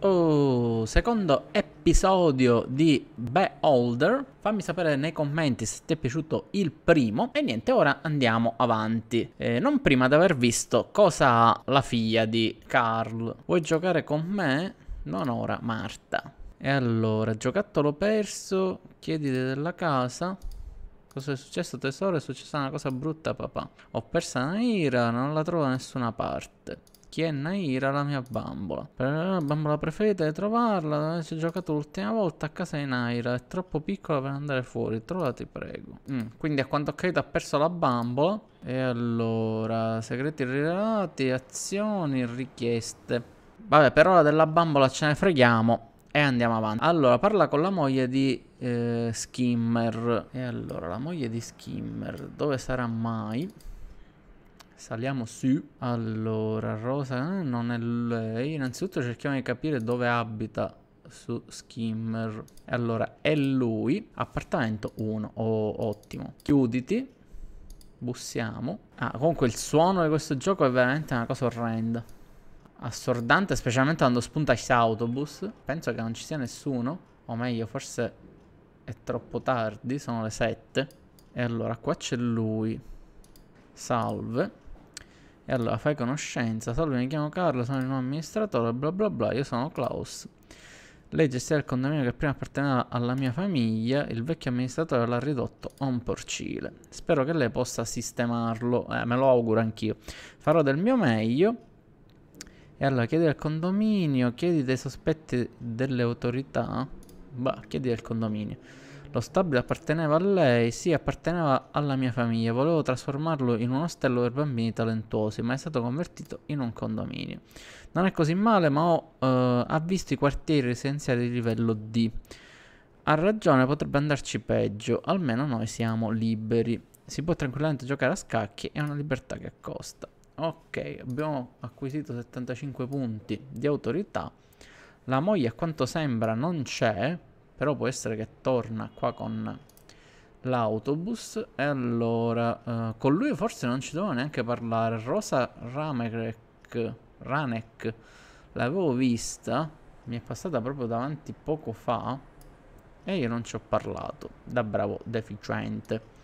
Oh, secondo episodio di Beholder. Fammi sapere nei commenti se ti è piaciuto il primo. E niente, ora andiamo avanti. Eh, non prima di aver visto cosa ha la figlia di Carl. Vuoi giocare con me? Non ora, Marta. E allora, giocattolo perso, chiediti della casa. Cosa è successo tesoro? È successa una cosa brutta papà. Ho perso una ira, non la trovo da nessuna parte. Chi è Naira, la mia bambola? Per la bambola preferita è trovarla. Dove si è giocato l'ultima volta a casa di Naira. È troppo piccola per andare fuori. Trovati, prego. Mm, quindi, a quanto ho capito, ha perso la bambola. E allora, segreti rivelati, azioni, richieste. Vabbè, per ora della bambola ce ne freghiamo. E andiamo avanti. Allora, parla con la moglie di eh, Skimmer. E allora, la moglie di Skimmer, dove sarà mai? Saliamo su. Allora, Rosa eh, non è lei. Innanzitutto cerchiamo di capire dove abita su Skimmer. allora, è lui. Appartamento 1. Oh, ottimo. Chiuditi. Bussiamo. Ah, comunque il suono di questo gioco è veramente una cosa orrenda. Assordante, specialmente quando spunta questo autobus. Penso che non ci sia nessuno. O meglio, forse è troppo tardi. Sono le 7. E allora, qua c'è lui. Salve. E allora fai conoscenza, salve mi chiamo Carlo, sono il nuovo amministratore, bla bla bla, io sono Klaus. Lei gestiva il condominio che prima apparteneva alla mia famiglia, il vecchio amministratore l'ha ridotto a un porcile. Spero che lei possa sistemarlo, eh, me lo auguro anch'io. Farò del mio meglio. E allora chiedi al condominio, chiedi dei sospetti delle autorità. Bah, chiedi al condominio. Lo stabile apparteneva a lei, sì, apparteneva alla mia famiglia. Volevo trasformarlo in un ostello per bambini talentuosi, ma è stato convertito in un condominio. Non è così male, ma ho, eh, ha visto i quartieri residenziali di livello D. Ha ragione, potrebbe andarci peggio, almeno noi siamo liberi. Si può tranquillamente giocare a scacchi, è una libertà che costa. Ok, abbiamo acquisito 75 punti di autorità. La moglie a quanto sembra non c'è, però può essere che torna qua con l'autobus. E allora, eh, con lui forse non ci dovevo neanche parlare. Rosa Ramek, Ranek, l'avevo vista, mi è passata proprio davanti poco fa. E io non ci ho parlato, da bravo deficiente.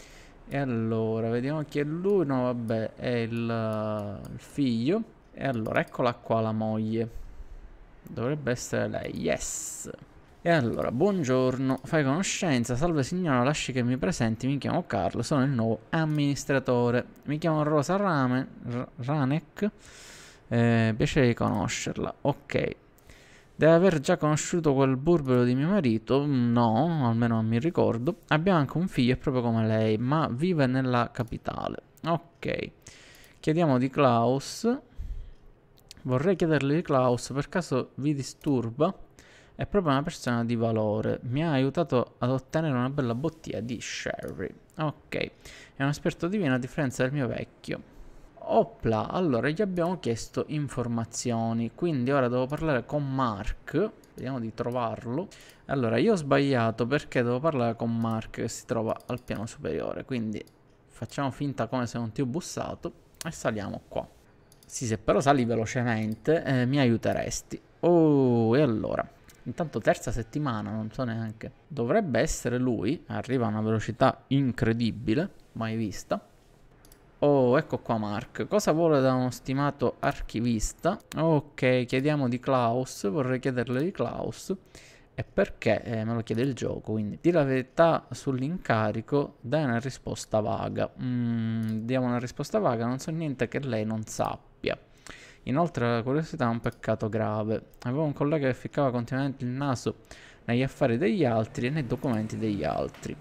E allora, vediamo chi è lui. No, vabbè, è il, il figlio. E allora, eccola qua la moglie. Dovrebbe essere lei. Yes! E allora, buongiorno, fai conoscenza, salve signora, lasci che mi presenti, mi chiamo Carlo, sono il nuovo amministratore. Mi chiamo Rosa Rame, R Ranek, eh, piacere di conoscerla. Ok, deve aver già conosciuto quel burbero di mio marito, mm, no, almeno non mi ricordo. Abbiamo anche un figlio, è proprio come lei, ma vive nella capitale. Ok, chiediamo di Klaus. Vorrei chiederle di Klaus, per caso vi disturba? È proprio una persona di valore. Mi ha aiutato ad ottenere una bella bottiglia di sherry. Ok, è un esperto di vino a differenza del mio vecchio. Opla, allora gli abbiamo chiesto informazioni, quindi ora devo parlare con Mark, vediamo di trovarlo. Allora, io ho sbagliato perché devo parlare con Mark che si trova al piano superiore, quindi facciamo finta come se non ti ho bussato e saliamo qua. Sì, se però sali velocemente eh, mi aiuteresti. Oh, e allora, Intanto terza settimana, non so neanche. Dovrebbe essere lui, arriva a una velocità incredibile, mai vista. Oh, ecco qua Mark. Cosa vuole da uno stimato archivista? Ok, chiediamo di Klaus, vorrei chiederle di Klaus. E perché eh, me lo chiede il gioco, quindi di la verità sull'incarico, dai una risposta vaga. Mm, diamo una risposta vaga, non so niente che lei non sappia. Inoltre la curiosità è un peccato grave. Avevo un collega che ficcava continuamente il naso negli affari degli altri e nei documenti degli altri.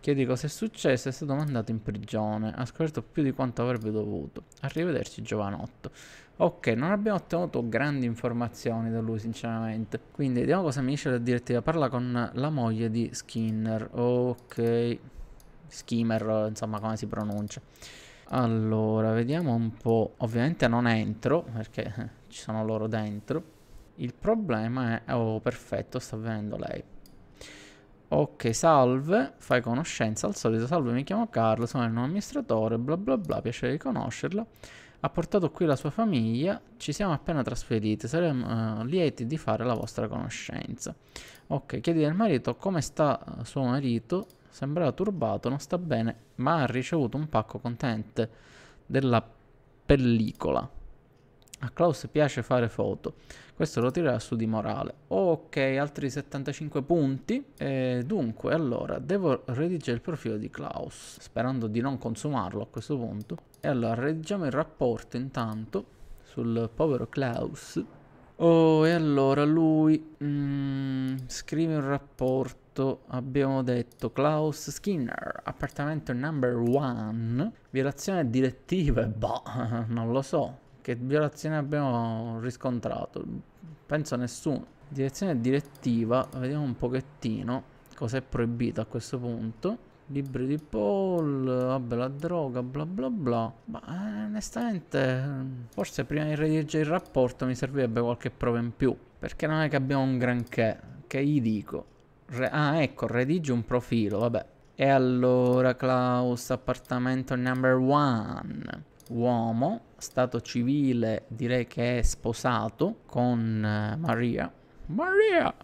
Chiedi cosa è successo, è stato mandato in prigione, ha scoperto più di quanto avrebbe dovuto. Arrivederci giovanotto. Ok, non abbiamo ottenuto grandi informazioni da lui sinceramente. Quindi vediamo cosa mi dice la direttiva. Parla con la moglie di Skinner. Ok. Skimmer, insomma come si pronuncia. Allora, vediamo un po'. Ovviamente non entro, perché ci sono loro dentro. Il problema è... Oh, perfetto, sta venendo lei. Ok, salve, fai conoscenza, al solito salve, mi chiamo Carlo, sono il nuovo amministratore, bla bla bla, piacere di conoscerla. Ha portato qui la sua famiglia, ci siamo appena trasferiti, saremo uh, lieti di fare la vostra conoscenza. Ok, chiedi al marito come sta eh, suo marito, Sembrava turbato, non sta bene, ma ha ricevuto un pacco contente della pellicola. A Klaus piace fare foto, questo lo tirerà su di morale. Ok, altri 75 punti. E dunque, allora, devo redigere il profilo di Klaus, sperando di non consumarlo a questo punto. E allora, redigiamo il rapporto intanto sul povero Klaus. Oh, e allora lui mm, scrive un rapporto fatto abbiamo detto Klaus Skinner, appartamento number one, violazione direttive, boh, non lo so, che violazione abbiamo riscontrato, penso nessuno. Direzione direttiva, vediamo un pochettino cosa è proibito a questo punto. Libri di Paul, vabbè la droga, bla bla bla. Ma eh, onestamente, forse prima di redigere il rapporto mi servirebbe qualche prova in più. Perché non è che abbiamo un granché, che gli dico? Re ah, ecco, redigi un profilo, vabbè. E allora, Klaus, appartamento number one. Uomo, stato civile, direi che è sposato con eh, Maria. Maria!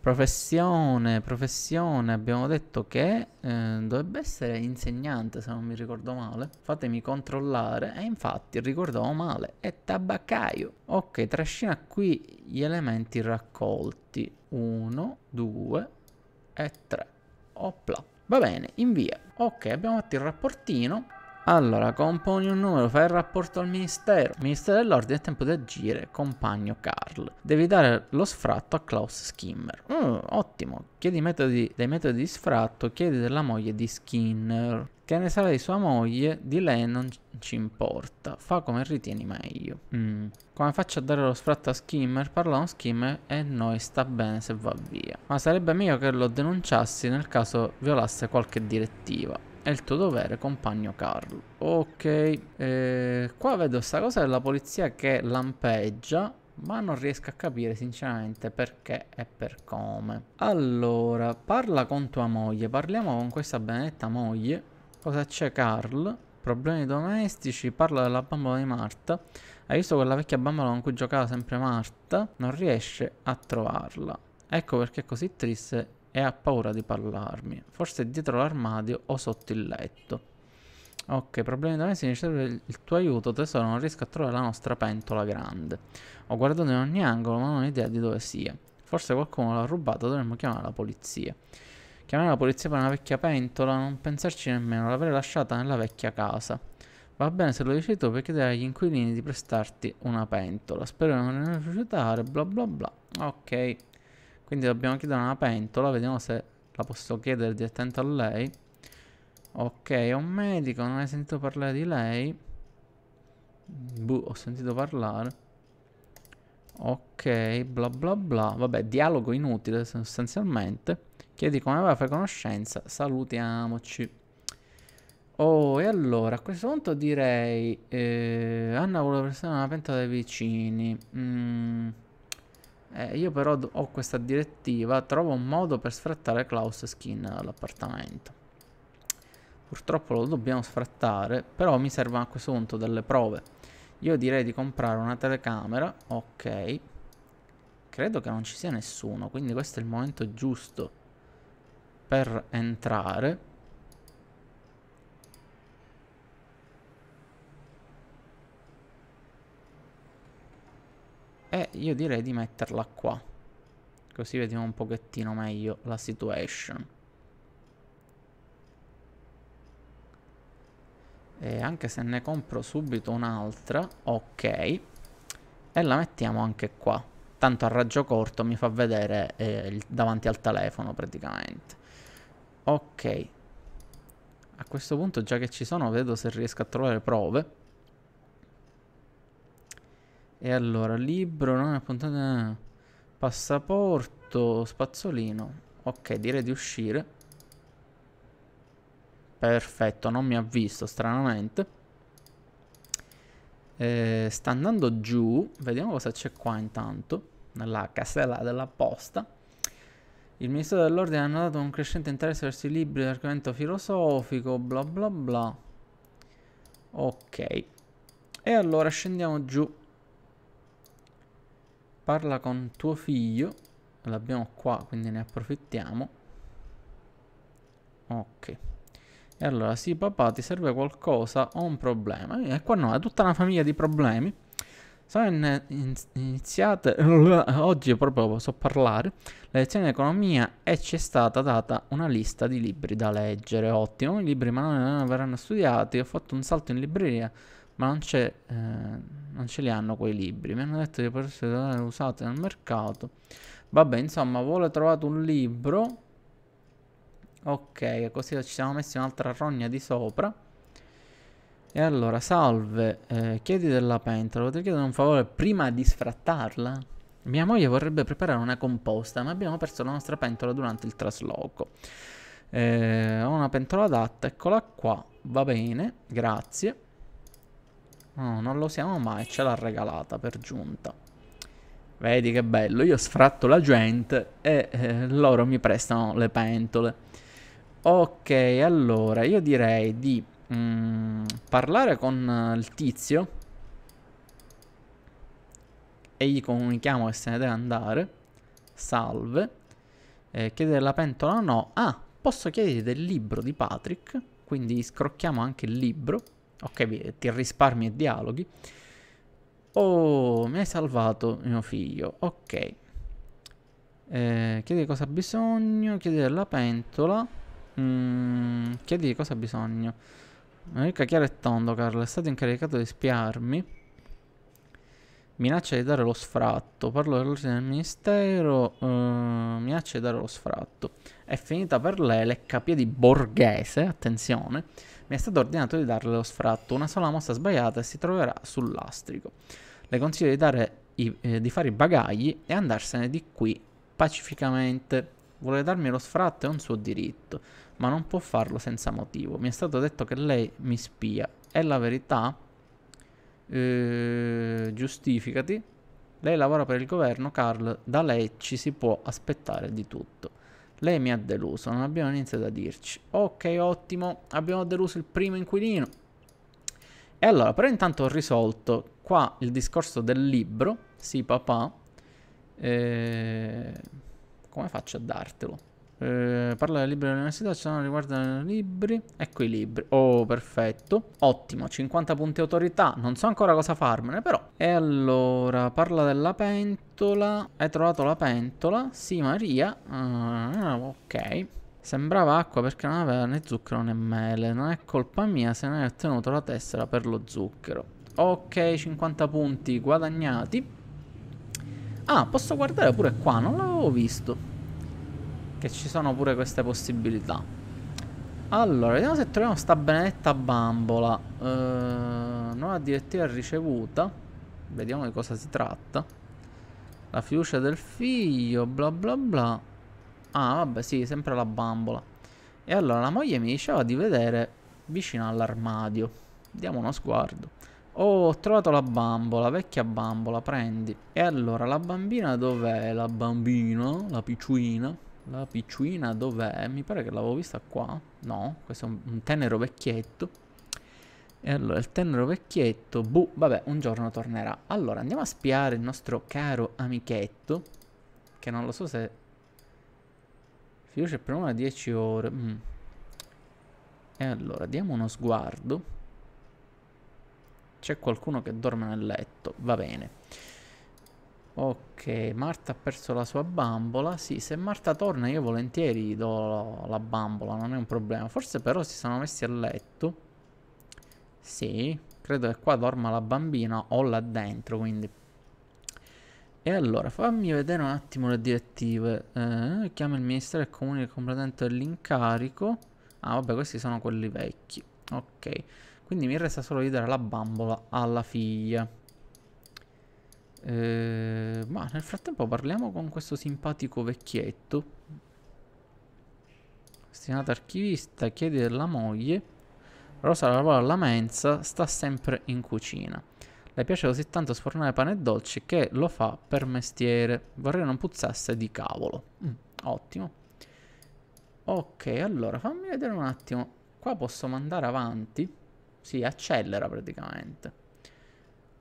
Professione, professione, abbiamo detto che eh, dovrebbe essere insegnante se non mi ricordo male. Fatemi controllare. E infatti ricordavo male, è tabaccaio. Ok, trascina qui gli elementi raccolti. 1, 2 e 3. Opla. Va bene, invia. Ok, abbiamo fatto il rapportino. Allora, componi un numero, fai il rapporto al ministero. Ministero dell'ordine, è tempo di agire, compagno Carl. Devi dare lo sfratto a Klaus Skimmer. Mm, ottimo. Chiedi metodi, dei metodi di sfratto, chiedi della moglie di Skinner. Che ne sarà di sua moglie, di lei non ci importa. Fa come ritieni meglio. Mm. Come faccio a dare lo sfratto a Skimmer? Parla con Skimmer e noi sta bene se va via. Ma sarebbe meglio che lo denunciassi nel caso violasse qualche direttiva. È il tuo dovere, compagno Carlo. Ok. Eh, qua vedo sta cosa della polizia che lampeggia. Ma non riesco a capire sinceramente perché e per come. Allora, parla con tua moglie. Parliamo con questa benedetta moglie. Cosa c'è Carl? Problemi domestici. Parla della bambola di Marta. Hai visto quella vecchia bambola con cui giocava sempre Marta? Non riesce a trovarla. Ecco perché è così triste e ha paura di parlarmi. Forse è dietro l'armadio o sotto il letto. Ok, problemi da me domestici, serve il tuo aiuto, tesoro, non riesco a trovare la nostra pentola grande. Ho guardato in ogni angolo, ma non ho idea di dove sia. Forse qualcuno l'ha rubata, dovremmo chiamare la polizia. Chiamare la polizia per una vecchia pentola, non pensarci nemmeno, l'avrei lasciata nella vecchia casa. Va bene se lo dici tu per chiedere agli inquilini di prestarti una pentola. Spero di non rifiutare, bla bla bla. Ok. Quindi dobbiamo chiedere una pentola, vediamo se la posso chiedere direttamente a lei. Ok, è un medico, non hai sentito parlare di lei. Buh, ho sentito parlare. Ok, bla bla bla. Vabbè, dialogo inutile sostanzialmente. Chiedi come va, fai conoscenza, salutiamoci. Oh, e allora, a questo punto direi... Eh, Anna vuole prestare una pentola dai vicini. Mmm... Eh, io però ho questa direttiva, trovo un modo per sfrattare Klaus Skin dall'appartamento. Purtroppo lo dobbiamo sfrattare, però mi servono a questo punto delle prove. Io direi di comprare una telecamera, ok. Credo che non ci sia nessuno, quindi questo è il momento giusto per entrare. E eh, io direi di metterla qua. Così vediamo un pochettino meglio la situation. E anche se ne compro subito un'altra, ok. E la mettiamo anche qua. Tanto a raggio corto mi fa vedere eh, il, davanti al telefono praticamente. Ok. A questo punto già che ci sono vedo se riesco a trovare prove. E allora, libro, non appuntata... Passaporto, spazzolino. Ok, direi di uscire. Perfetto, non mi ha visto, stranamente. Eh, sta andando giù. Vediamo cosa c'è qua intanto. Nella casella della posta. Il ministro dell'ordine ha notato un crescente interesse verso i libri di argomento filosofico, bla bla bla. Ok. E allora scendiamo giù. Parla con tuo figlio. L'abbiamo qua, quindi ne approfittiamo. Ok. E allora, sì papà, ti serve qualcosa? Ho un problema. E eh, qua no, è tutta una famiglia di problemi. Sono in, in, iniziate, oggi proprio so parlare, la lezione di economia e ci è stata data una lista di libri da leggere. Ottimo, i libri ma non verranno studiati. Ho fatto un salto in libreria ma non, eh, non ce li hanno quei libri. Mi hanno detto che per essere usati nel mercato. Vabbè, insomma, vuole trovato un libro. Ok, così ci siamo messi un'altra rogna di sopra. E allora, salve, eh, chiedi della pentola, potrei chiedere un favore prima di sfrattarla? Mia moglie vorrebbe preparare una composta, ma abbiamo perso la nostra pentola durante il trasloco. Eh, ho una pentola adatta, eccola qua, va bene, grazie. No, non lo siamo mai, ce l'ha regalata per giunta. Vedi che bello, io sfratto la gente e eh, loro mi prestano le pentole. Ok, allora io direi di mm, parlare con eh, il tizio. E gli comunichiamo che se ne deve andare. Salve. Eh, chiedere la pentola no. Ah, posso chiedere del libro di Patrick. Quindi scrocchiamo anche il libro ok, ti risparmi e dialoghi. Oh, mi hai salvato mio figlio, ok. Eh, chiedi cosa ha bisogno, chiedi della pentola. Mm, chiedi cosa ha bisogno. Ricca chiaro e tondo, Carlo, è stato incaricato di spiarmi. Minaccia di dare lo sfratto. Parlo dell'ordine del ministero. Uh, eh, minaccia di dare lo sfratto. È finita per lei leccapiedi borghese. Attenzione. Mi è stato ordinato di darle lo sfratto. Una sola mossa sbagliata e si troverà sul lastrico. Le consiglio di, dare i, eh, di fare i bagagli e andarsene di qui pacificamente. Vuole darmi lo sfratto è un suo diritto, ma non può farlo senza motivo. Mi è stato detto che lei mi spia. È la verità? Eh, giustificati. Lei lavora per il governo, Carl, da lei ci si può aspettare di tutto. Lei mi ha deluso, non abbiamo niente da dirci. Ok, ottimo, abbiamo deluso il primo inquilino. E allora, però intanto ho risolto qua il discorso del libro, sì papà, eh, come faccio a dartelo? Eh, parla del libro dell'università, se no riguarda i libri. Ecco i libri. Oh, perfetto. Ottimo, 50 punti autorità. Non so ancora cosa farmene, però. E allora, parla della pentola. Hai trovato la pentola? Sì, Maria. Ah, ok. Sembrava acqua perché non aveva né zucchero né mele. Non è colpa mia se non hai ottenuto la tessera per lo zucchero. Ok, 50 punti guadagnati. Ah, posso guardare pure qua, non l'avevo visto. Che ci sono pure queste possibilità Allora, vediamo se troviamo sta benedetta bambola uh, Nuova direttiva ricevuta Vediamo di cosa si tratta La fiducia del figlio, bla bla bla Ah, vabbè, sì, sempre la bambola E allora la moglie mi diceva di vedere vicino all'armadio Diamo uno sguardo Oh, ho trovato la bambola, vecchia bambola, prendi. E allora, la bambina dov'è? La bambina? La picciuina? La piccina dov'è? Mi pare che l'avevo vista qua. No, questo è un, un, tenero vecchietto. E allora, il tenero vecchietto, buh, vabbè, un giorno tornerà. Allora, andiamo a spiare il nostro caro amichetto, che non lo so se... Fiducia per una 10 ore. Mm. E allora, diamo uno sguardo. C'è qualcuno che dorme nel letto, va bene. Ok, Marta ha perso la sua bambola. Sì, se Marta torna io volentieri do la bambola, non è un problema. Forse però si sono messi a letto. Sì, credo che qua dorma la bambina o là dentro, quindi... E allora, fammi vedere un attimo le direttive. Eh, chiama il ministero e comune il completamento dell'incarico. Ah, vabbè, questi sono quelli vecchi. Ok, quindi mi resta solo di dare la bambola alla figlia. Ehm, ma nel frattempo parliamo con questo simpatico vecchietto. Stinato archivista, chiede della moglie. Rosa lavora alla mensa, sta sempre in cucina. Le piace così tanto sfornare pane e dolci che lo fa per mestiere. Vorrei non puzzasse di cavolo. Mm, ottimo. Ok, allora fammi vedere un attimo. Qua posso mandare avanti. Si accelera praticamente.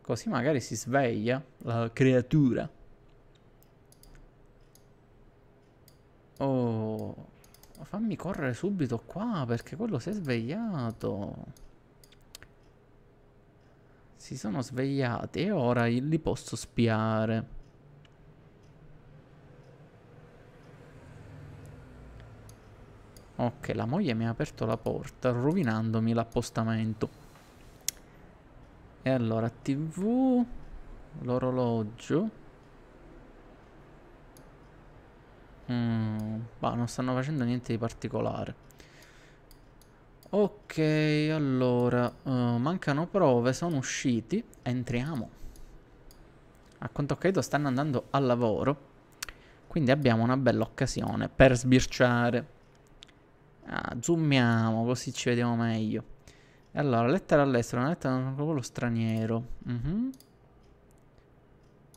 Così magari si sveglia la creatura. Oh, fammi correre subito qua perché quello si è svegliato. Si sono svegliati e ora li posso spiare. Ok, la moglie mi ha aperto la porta rovinandomi l'appostamento. E allora, TV, l'orologio. Mm, non stanno facendo niente di particolare. Ok, allora, uh, mancano prove, sono usciti, entriamo. A quanto ho capito stanno andando al lavoro, quindi abbiamo una bella occasione per sbirciare. Ah, zoomiamo così ci vediamo meglio. E allora, lettera all'estero, una lettera non proprio lo straniero. Mm -hmm.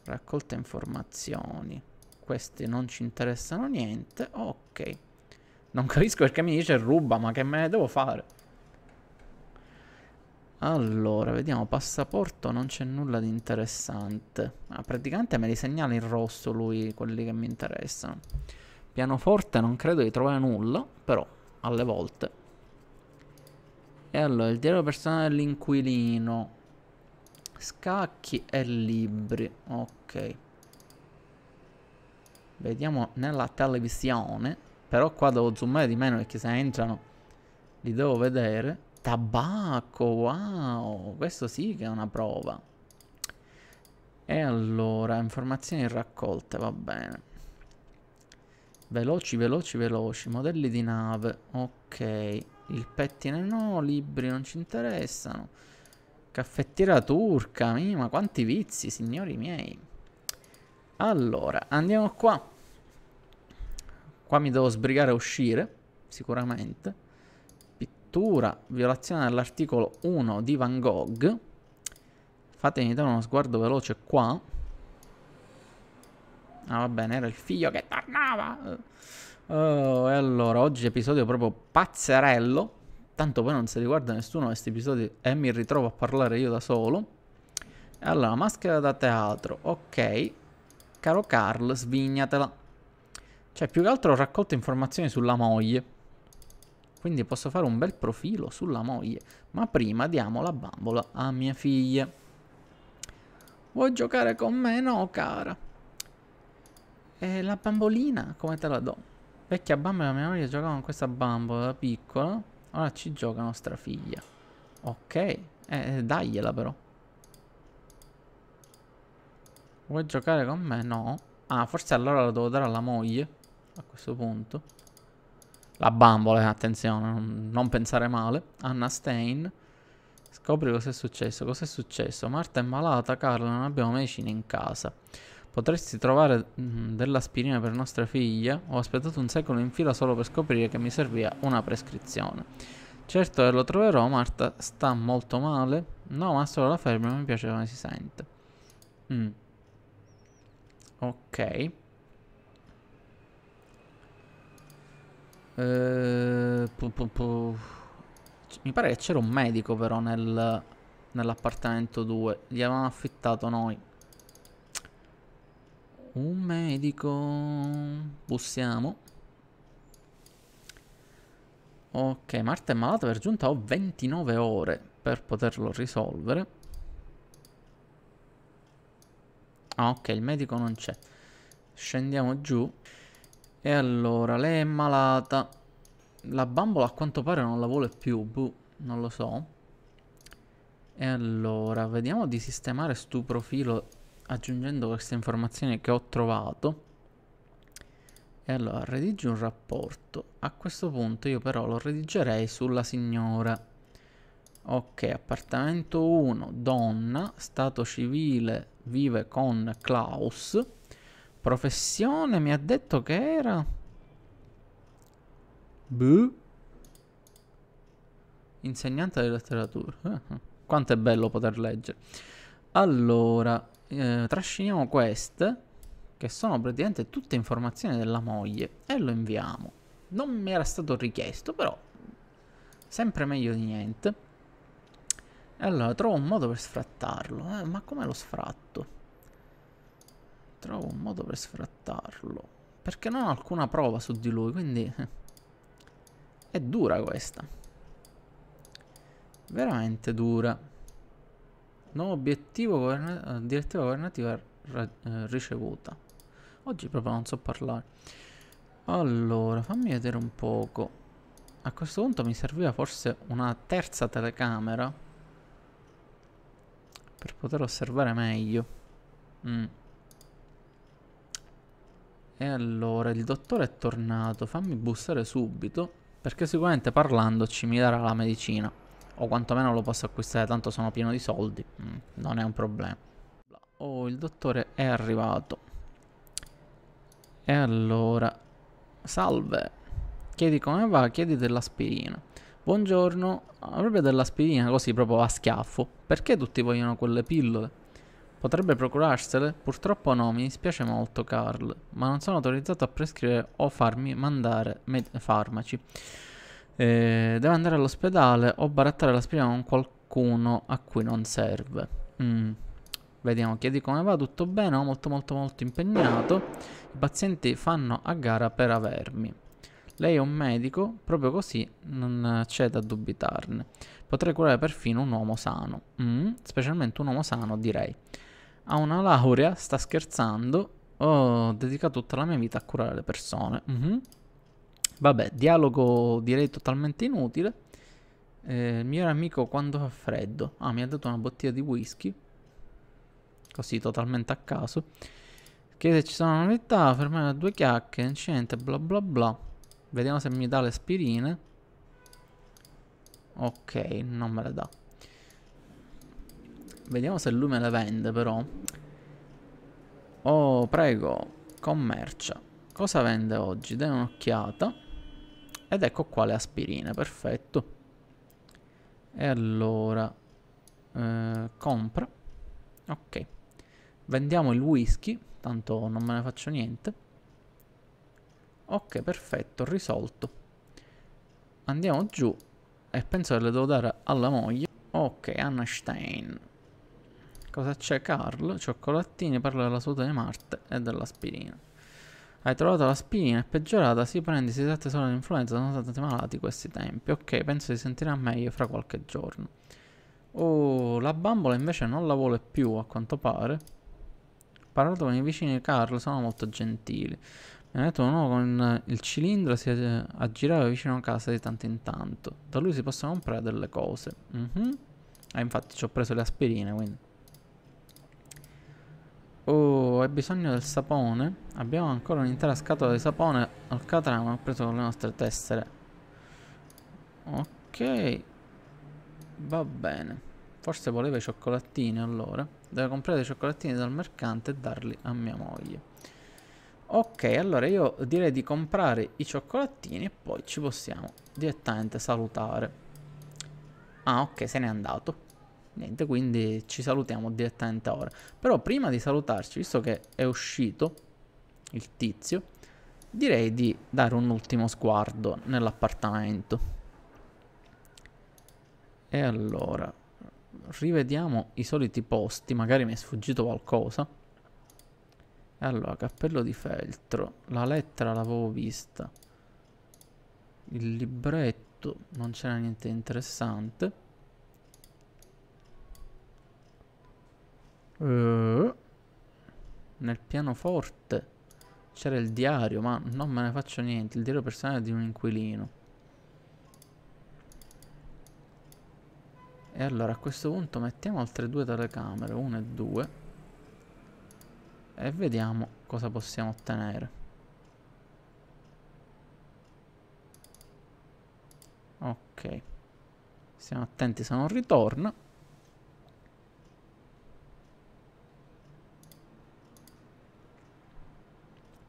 Raccolta informazioni. Queste non ci interessano niente. Ok. Non capisco perché mi dice ruba, ma che me ne devo fare? Allora, vediamo, passaporto non c'è nulla di interessante. Ah, praticamente me li segnala in rosso lui, quelli che mi interessano. Pianoforte non credo di trovare nulla, però alle volte e allora, il diario personale dell'inquilino. Scacchi e libri. Ok. Vediamo nella televisione. Però qua devo zoomare di meno perché se entrano li devo vedere. Tabacco, wow. Questo sì che è una prova. E allora, informazioni raccolte, va bene. Veloci, veloci, veloci. Modelli di nave, ok. Il pettine no, libri non ci interessano. Caffettiera turca, ma quanti vizi, signori miei. Allora, andiamo qua. Qua mi devo sbrigare a uscire, sicuramente. Pittura, violazione dell'articolo 1 di Van Gogh. Fatemi dare uno sguardo veloce qua. Ah, va bene, era il figlio che tornava. Oh, e allora, oggi episodio proprio pazzerello. Tanto poi non si riguarda nessuno questi episodi e mi ritrovo a parlare io da solo. Allora, maschera da teatro, ok. Caro Carl, svignatela. Cioè, più che altro ho raccolto informazioni sulla moglie. Quindi posso fare un bel profilo sulla moglie. Ma prima diamo la bambola a mia figlia. Vuoi giocare con me? No, cara. E la bambolina, come te la do? Vecchia bambola, mia moglie giocava con questa bambola da piccola. Ora ci gioca nostra figlia. Ok, eh, eh, dagliela però. Vuoi giocare con me? No. Ah, forse allora la devo dare alla moglie. A questo punto. La bambola, eh, attenzione, non, pensare male. Anna Stein. Scopri cos'è successo. Cos'è successo? Marta è malata, Carla, non abbiamo medicina in casa. Potresti trovare mm, dell'aspirina per nostra figlia? Ho aspettato un secolo in fila solo per scoprire che mi serviva una prescrizione. Certo che eh, lo troverò, Marta sta molto male. No, ma solo la febbre non mi piace come si sente. Mm. Ok. Uh, pu Mi pare che c'era un medico però nel, nell'appartamento 2. Gli avevamo affittato noi. Un medico. Bussiamo. Ok, Marta è malata per giunta. Ho 29 ore per poterlo risolvere. Ah, ok, il medico non c'è. Scendiamo giù. E allora, lei è malata. La bambola a quanto pare non la vuole più. Buh, non lo so. E allora, vediamo di sistemare sto profilo aggiungendo queste informazioni che ho trovato e allora redigi un rapporto a questo punto io però lo redigerei sulla signora ok appartamento 1 donna stato civile vive con Klaus professione mi ha detto che era Buh. insegnante di letteratura eh, eh. quanto è bello poter leggere allora eh, trasciniamo queste, che sono praticamente tutte informazioni della moglie, e lo inviamo. Non mi era stato richiesto, però sempre meglio di niente. E allora trovo un modo per sfrattarlo. Eh, ma come lo sfratto? Trovo un modo per sfrattarlo. Perché non ho alcuna prova su di lui, quindi... È dura questa. Veramente dura. Nuovo obiettivo govern direttiva governativa eh, ricevuta. Oggi proprio non so parlare. Allora, fammi vedere un poco. A questo punto mi serviva forse una terza telecamera. Per poter osservare meglio. Mm. E allora, il dottore è tornato. Fammi bussare subito. Perché sicuramente parlandoci mi darà la medicina o quantomeno lo posso acquistare, tanto sono pieno di soldi, mm, non è un problema. Oh, il dottore è arrivato. E allora, salve. Chiedi come va, chiedi dell'aspirina. Buongiorno, proprio dell'aspirina così proprio a schiaffo. Perché tutti vogliono quelle pillole? Potrebbe procurarsele? Purtroppo no, mi dispiace molto Carl, ma non sono autorizzato a prescrivere o farmi mandare farmaci. Eh, deve andare all'ospedale o barattare la spina con qualcuno a cui non serve. Mm. Vediamo, chiedi come va, tutto bene, ho molto molto molto impegnato. I pazienti fanno a gara per avermi. Lei è un medico, proprio così non c'è da dubitarne. Potrei curare perfino un uomo sano. Mm, specialmente un uomo sano, direi. Ha una laurea, sta scherzando. Ho dedicato tutta la mia vita a curare le persone. Mm -hmm. Vabbè, dialogo direi totalmente inutile. Eh, il mio amico quando fa freddo. Ah, mi ha dato una bottiglia di whisky. Così totalmente a caso. Chiede se ci sono novità, fermare due chiacche, incidente, bla bla bla. Vediamo se mi dà le aspirine. Ok, non me le dà. Vediamo se lui me le vende però. Oh, prego, commercia. Cosa vende oggi? Dai un'occhiata. Ed ecco qua le aspirine, perfetto. E allora, eh, compra. Ok. Vendiamo il whisky, tanto non me ne faccio niente. Ok, perfetto, risolto. Andiamo giù e penso che le devo dare alla moglie. Ok, Anna Stein. Cosa c'è Carl? Cioccolattini, parla della salute di Marte e dell'aspirina. Hai trovato la spina, è peggiorata. Si prende, si tratta solo l'influenza. Sono stati malati questi tempi. Ok, penso si sentirà meglio fra qualche giorno. Oh, la bambola invece non la vuole più, a quanto pare. Parlato con i vicini di Carlo, sono molto gentili. Mi ha detto un uomo con il cilindro si eh, aggirava vicino a casa di tanto in tanto. Da lui si possono comprare delle cose. Mm -hmm. Ah, infatti ci ho preso le aspirine, quindi... Oh, hai bisogno del sapone? Abbiamo ancora un'intera scatola di sapone al catrame preso le nostre tessere. Ok. Va bene. Forse voleva i cioccolatini allora. Deve comprare i cioccolatini dal mercante e darli a mia moglie. Ok, allora io direi di comprare i cioccolatini e poi ci possiamo direttamente salutare. Ah, ok, se n'è andato. Niente, quindi ci salutiamo direttamente ora. Però prima di salutarci, visto che è uscito il tizio, direi di dare un ultimo sguardo nell'appartamento. E allora, rivediamo i soliti posti, magari mi è sfuggito qualcosa. Allora, cappello di feltro, la lettera l'avevo vista, il libretto, non c'era niente interessante. Eh. nel pianoforte c'era il diario, ma non me ne faccio niente. Il diario personale di un inquilino. E allora a questo punto mettiamo altre due telecamere, una e due. E vediamo cosa possiamo ottenere. Ok. Stiamo attenti se non ritorna.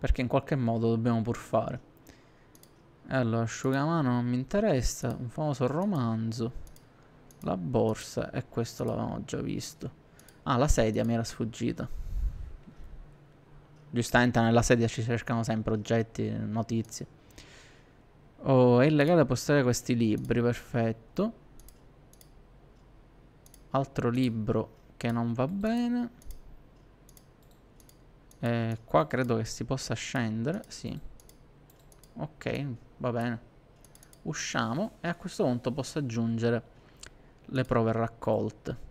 Perché in qualche modo dobbiamo pur fare. Allora, asciugamano non mi interessa. Un famoso romanzo. La borsa, e questo l'avevamo già visto. Ah, la sedia mi era sfuggita. Giustamente nella sedia ci cercano sempre oggetti, notizie. Oh, è illegale postare questi libri, perfetto. Altro libro che non va bene eh, qua credo che si possa scendere, sì. Ok, va bene. Usciamo e a questo punto posso aggiungere le prove raccolte.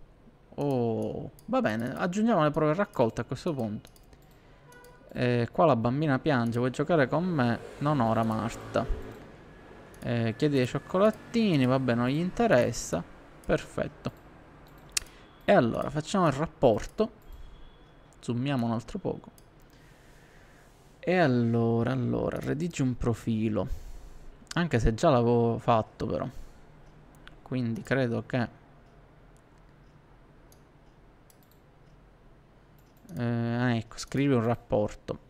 Oh, va bene, aggiungiamo le prove raccolte a questo punto. Eh, qua la bambina piange, vuoi giocare con me? Non ora Marta. Eh, chiedi dei cioccolatini, vabbè non gli interessa. Perfetto. E allora facciamo il rapporto Zoomiamo un altro poco. E allora, allora, redigi un profilo. Anche se già l'avevo fatto però. Quindi credo che... Eh, ah, ecco, scrivi un rapporto.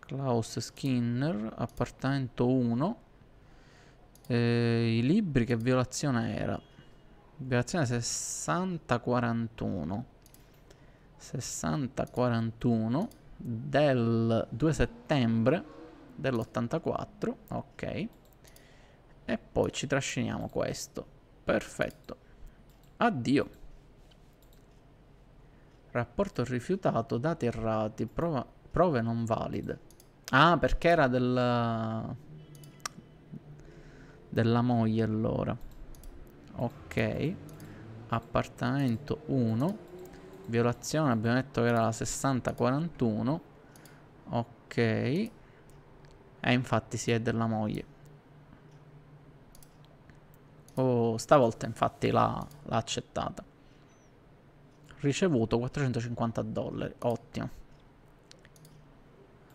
Klaus Skinner, appartamento 1. Eh, I libri, che violazione era? Violazione 6041 6041 del 2 settembre dell'84 ok e poi ci trasciniamo questo perfetto addio rapporto rifiutato dati errati prova, prove non valide ah perché era della della moglie allora ok appartamento 1 violazione abbiamo detto che era la 6041 ok e infatti si è della moglie oh, stavolta infatti l'ha accettata ricevuto 450 dollari ottimo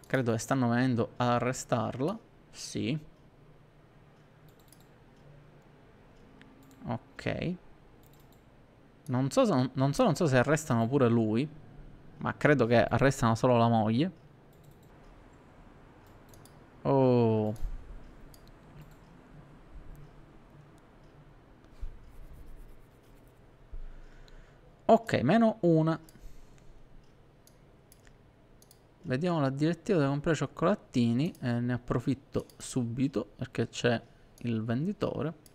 credo che stanno venendo ad arrestarla sì Ok. Non so, se, non, so, non so se arrestano pure lui. Ma credo che arrestano solo la moglie. Oh. Ok, meno una. Vediamo la direttiva da comprare cioccolattini Eh, ne approfitto subito perché c'è il venditore.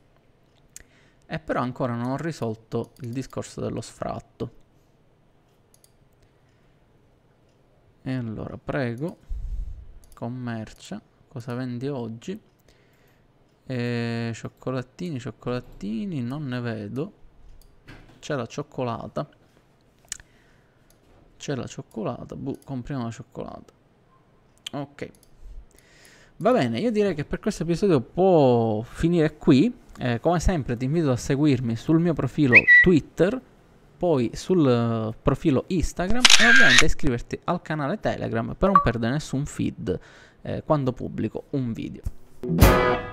E eh, però ancora non ho risolto il discorso dello sfratto. E allora, prego, commercia, cosa vendi oggi? E eh, cioccolatini, cioccolatini, non ne vedo. C'è la cioccolata. C'è la cioccolata, buh, compriamo la cioccolata. Ok. Va bene, io direi che per questo episodio può finire qui eh, come sempre ti invito a seguirmi sul mio profilo Twitter, poi sul eh, profilo Instagram e ovviamente iscriverti al canale Telegram per non perdere nessun feed eh, quando pubblico un video.